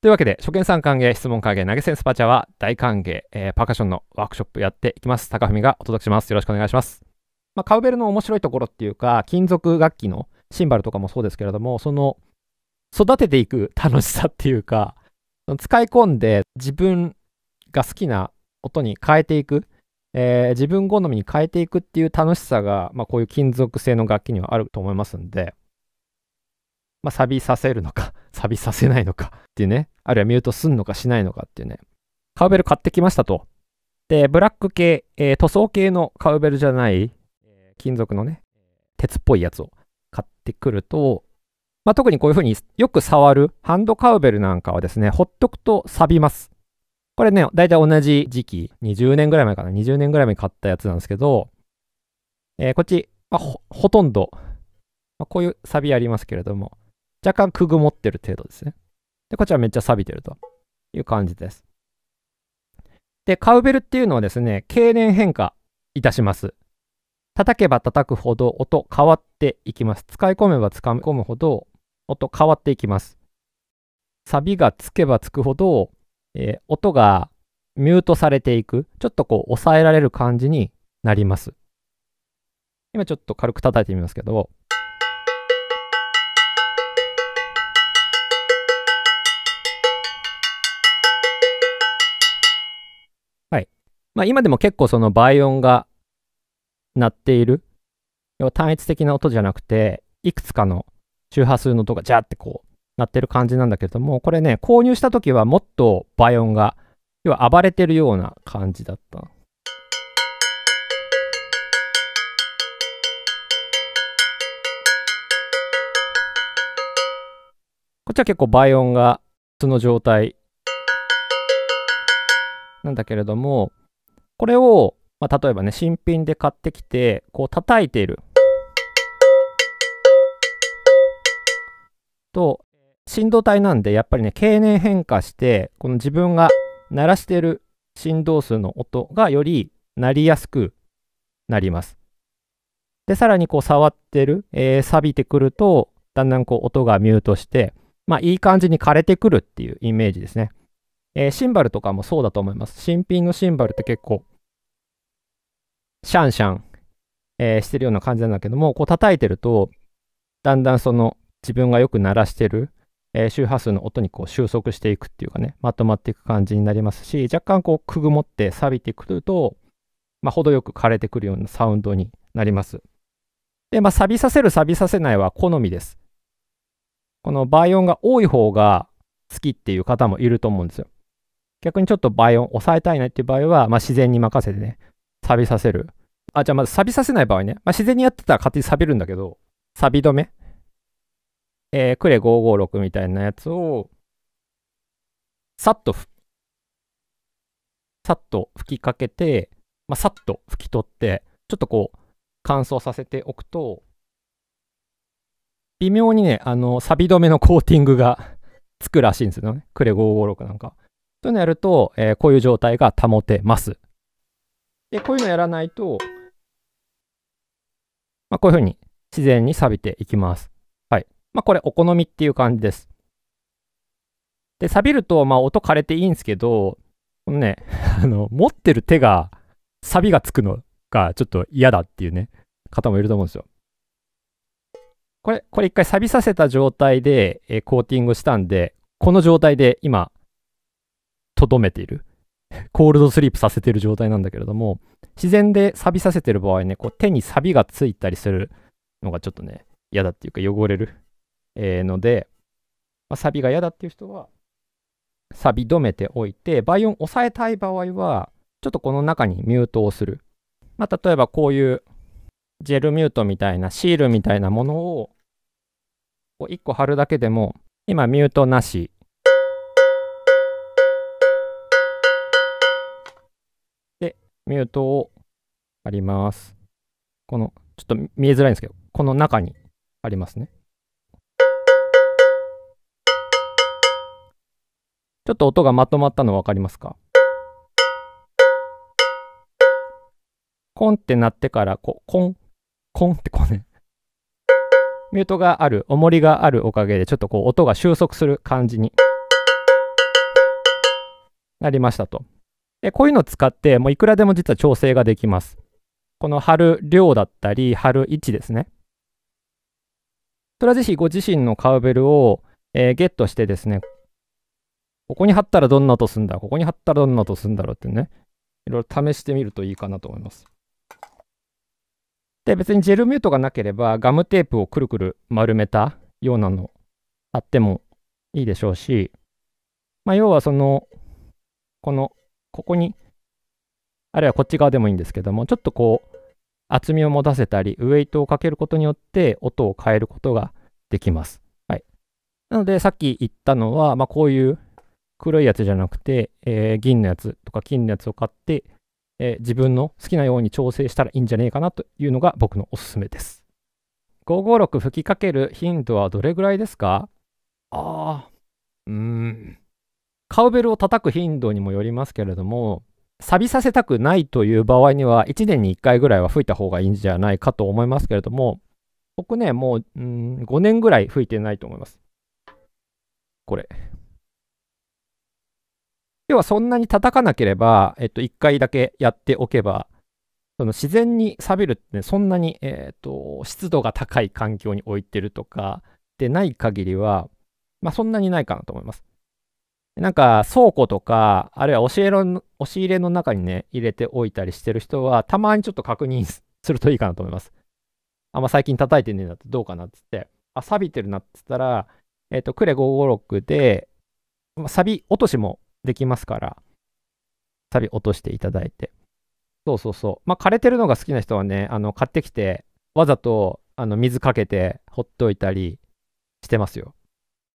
というわけで、初見さん歓迎、質問歓迎、投げ銭スパチャは大歓迎、えー、パーカッションのワークショップやっていきます。高文がお届けします。よろしくお願いします。まあ、カウベルの面白いところっていうか、金属楽器のシンバルとかもそうですけれども、その、育てていく楽しさっていうか、使い込んで自分が好きな音に変えていく、えー、自分好みに変えていくっていう楽しさが、まあ、こういう金属製の楽器にはあると思いますんで、まあ、錆びさせるのか錆びさせないのかっていうね。あるいはミュートすんのかしないのかっていうね。カウベル買ってきましたと。で、ブラック系、えー、塗装系のカウベルじゃない、え金属のね、鉄っぽいやつを買ってくると、まあ、特にこういうふうによく触るハンドカウベルなんかはですね、ほっとくと錆びます。これね、だいたい同じ時期、20年ぐらい前かな、20年ぐらい前に買ったやつなんですけど、えー、こっち、まあ、ほ、ほとんど、まあ、こういう錆ありますけれども、若干くぐもってる程度ですね。で、こっちはめっちゃ錆びてるという感じです。で、カウベルっていうのはですね、経年変化いたします。叩けば叩くほど音変わっていきます。使い込めば使い込むほど音変わっていきます。サビがつけばつくほど、えー、音がミュートされていく、ちょっとこう抑えられる感じになります。今ちょっと軽く叩いてみますけど、まあ、今でも結構その倍音が鳴っている要は単一的な音じゃなくていくつかの周波数の音がジャーってこう鳴ってる感じなんだけれどもこれね購入した時はもっと倍音が要は暴れてるような感じだったこっちは結構倍音が通の状態なんだけれどもこれを、まあ、例えばね、新品で買ってきて、こう叩いている。と、振動体なんで、やっぱりね、経年変化して、この自分が鳴らしている振動数の音がより鳴りやすくなります。で、さらにこう触ってる、えー、錆びてくると、だんだんこう音がミュートして、まあいい感じに枯れてくるっていうイメージですね。えー、シンバルとかもそうだと思います。新品のシンバルって結構、シャンシャン、えー、してるような感じなんだけども、こう叩いてると、だんだんその自分がよく鳴らしてる、えー、周波数の音にこう収束していくっていうかね、まとまっていく感じになりますし、若干こうくぐもって錆びてくると、まあ、程よく枯れてくるようなサウンドになります。で、まあ、錆びさせる、錆びさせないは好みです。この倍音が多い方が好きっていう方もいると思うんですよ。逆にちょっと倍音抑えたいなっていう場合は、まあ、自然に任せてね、錆びさせる。あ、じゃあまず錆びさせない場合ね、まあ、自然にやってたら勝手に錆びるんだけど、錆び止め。えー、クレ556みたいなやつを、さっと、さっと吹きかけて、まあ、さっと拭き取って、ちょっとこう、乾燥させておくと、微妙にね、あの、錆止めのコーティングがつくらしいんですよね。クレ556なんか。というのをやると、えー、こういう状態が保てます。で、こういうのやらないと、まあ、こういうふうに自然に錆びていきます。はい。まあ、これお好みっていう感じです。で、錆びると、まあ、音枯れていいんですけど、このね、あの、持ってる手が、錆がつくのがちょっと嫌だっていうね、方もいると思うんですよ。これ、これ一回錆びさせた状態で、えー、コーティングしたんで、この状態で今、とどめている。コールドスリープさせてる状態なんだけれども、自然で錆びさせてる場合ね、こう手に錆がついたりするのがちょっとね、嫌だっていうか汚れる、えー、ので、まあ、錆が嫌だっていう人は、錆止めておいて、倍音抑えたい場合は、ちょっとこの中にミュートをする。まあ、例えばこういうジェルミュートみたいなシールみたいなものをこう1個貼るだけでも、今ミュートなしミュートをあります。この、ちょっと見えづらいんですけど、この中にありますね。ちょっと音がまとまったの分かりますかコンって鳴ってから、こう、コン、コンってこうね、ミュートがある、重りがあるおかげで、ちょっとこう、音が収束する感じになりましたと。でこういうのを使ってもういくらでも実は調整ができます。この貼る量だったり貼る位置ですね。それはぜひご自身のカウベルを、えー、ゲットしてですね、ここに貼ったらどんな音すんだここに貼ったらどんな音すんだろうってね、いろいろ試してみるといいかなと思います。で、別にジェルミュートがなければ、ガムテープをくるくる丸めたようなの貼ってもいいでしょうし、まあ、要はその、このここに、あるいはこっち側でもいいんですけども、ちょっとこう、厚みを持たせたり、ウェイトをかけることによって音を変えることができます。はい。なので、さっき言ったのは、まあ、こういう黒いやつじゃなくて、えー、銀のやつとか金のやつを買って、えー、自分の好きなように調整したらいいんじゃねえかなというのが僕のおすすめです。556吹きかける頻度はどれぐらいですかああ、うーん。カウベルを叩く頻度にもよりますけれども錆びさせたくないという場合には1年に1回ぐらいは吹いた方がいいんじゃないかと思いますけれども僕ねもう、うん、5年ぐらい吹いてないと思いますこれ要はそんなに叩かなければ、えっと、1回だけやっておけばその自然に錆びるって、ね、そんなに、えーと、湿度が高い環境に置いてるとかでない限りは、まあ、そんなにないかなと思います。なんか倉庫とか、あるいは押し入れの押し入れの中にね、入れておいたりしてる人は、たまにちょっと確認するといいかなと思います。あんま最近叩いてねえなってどうかなって言って、あ、錆びてるなって言ったら、えっ、ー、と、クレ556で、錆び落としもできますから、錆び落としていただいて。そうそうそう。まあ、枯れてるのが好きな人はね、あの、買ってきて、わざと、あの、水かけて、ほっといたりしてますよ。